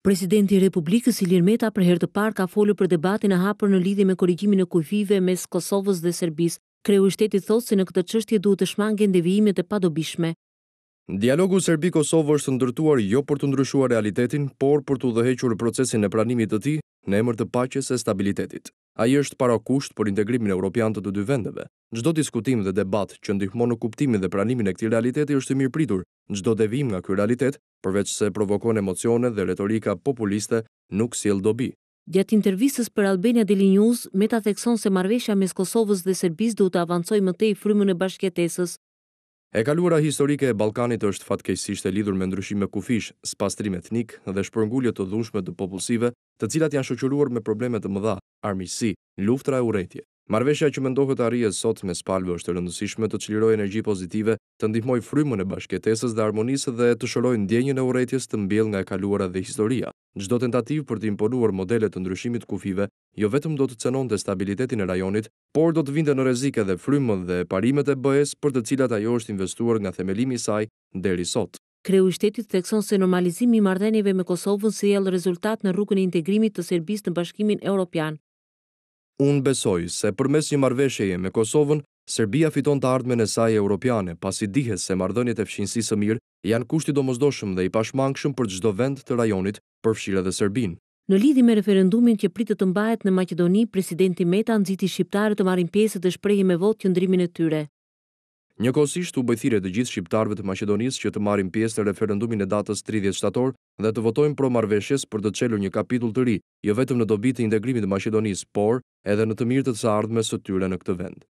Presidenti Republikës Ilir Meta për herë të parë ka folur për debatin e hapur në lidhje me korrigjimin e kufive mes Kosovës dhe Serbisë. Kreu i shtetit thotë se në këtë çështje duhet të shmangen devijimet e padobishme. Dialogu Serbi-Kosovë është ndërtuar jo për të ndryshuar realitetin, por për të udhëhequr procesin e pranimit të tij në emër të paqes e stabilitetit. A i është para kusht për integrimin e Europian të të dy vendeve. Në gjdo diskutim dhe debat që ndihmon në kuptimin dhe pranimin e këti realiteti është të mirë pritur, në gjdo devim nga kjo realitet, përveç se provokon emocione dhe retorika populiste nuk si dobi. Gjatë intervises për Albania Daily News, Meta thekson se marvesha mes Kosovës dhe Serbis du të avancoj më te i frymën e bashketesës E kaluara historike e Balkanit është fatkejsisht e lidhur me ndryshime kufish, spastrim etnik dhe shpërngullje të dhunshme të popullsive, të cilat janë shoqëruar me probleme të mëdha, armiqësi, luftra e uretje. Marveshja që mendohet të arrijë sot me spalve është e rëndësishme të çlirojë energji pozitive, të ndihmoj frymën e bashketesës dhe harmonisë dhe të shërojë ndjenjën e uretjes të mbjellë nga e kaluara dhe historia. Gjdo tentativ për të imponuar modelet të ndryshimit kufive, jo vetëm do të cenon të stabilitetin e rajonit, por do të vinde në rezike dhe frymën dhe parimet e bëhes për të cilat ajo është investuar nga themelimi saj deri sot. Kreu i shtetit tekson se normalizimi i mardhenjeve me Kosovën se jelë rezultat në rrugën e integrimit të Serbis në bashkimin Europian. Unë besoj se përmes një marveshjeje me Kosovën, Serbia fiton të ardhme në saj europiane, pasi dihes se mardhënjet e fshinësi së mirë janë kushti domozdoshëm dhe i pashmangëshëm për gjdo vend të rajonit për fshirë dhe Serbin. Në lidhi me referendumin që pritë të mbajet në Makedoni, presidenti Meta nëziti shqiptare të marim pjesë të shprejhi me vot qëndrimin e tyre. Një kosisht u bëjthire të gjithë shqiptarve të Makedonisë që të marim pjesë të referendumin e datës 30 shtator dhe të votojmë pro marveshjes për të qelur një kapitull të ri, jo vetëm në dobitë e integrimit të Makedonisë, por edhe në të mirë të të së tyre në këtë vend.